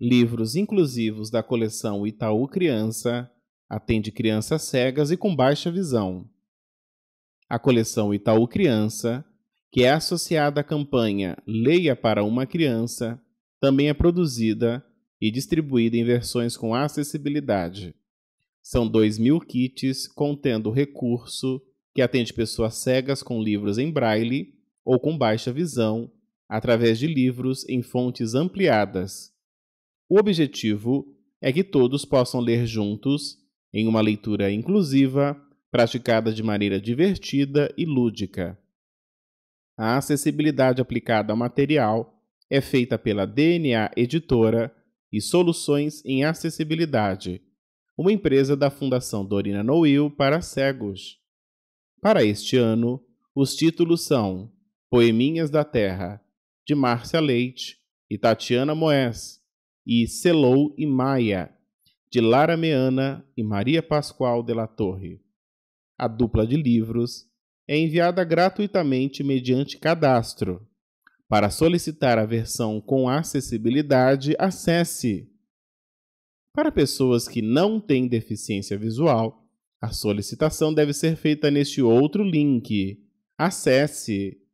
livros inclusivos da coleção Itaú Criança, atende crianças cegas e com baixa visão. A coleção Itaú Criança, que é associada à campanha Leia para uma Criança, também é produzida e distribuída em versões com acessibilidade. São dois mil kits contendo recurso que atende pessoas cegas com livros em braille ou com baixa visão, através de livros em fontes ampliadas, o objetivo é que todos possam ler juntos, em uma leitura inclusiva, praticada de maneira divertida e lúdica. A acessibilidade aplicada ao material é feita pela DNA Editora e Soluções em Acessibilidade, uma empresa da Fundação Dorina Noil para cegos. Para este ano, os títulos são Poeminhas da Terra, de Márcia Leite e Tatiana Moés, e Selou e Maia, de Lara Meana e Maria Pascoal de la Torre. A dupla de livros é enviada gratuitamente mediante cadastro. Para solicitar a versão com acessibilidade, acesse. Para pessoas que não têm deficiência visual, a solicitação deve ser feita neste outro link. Acesse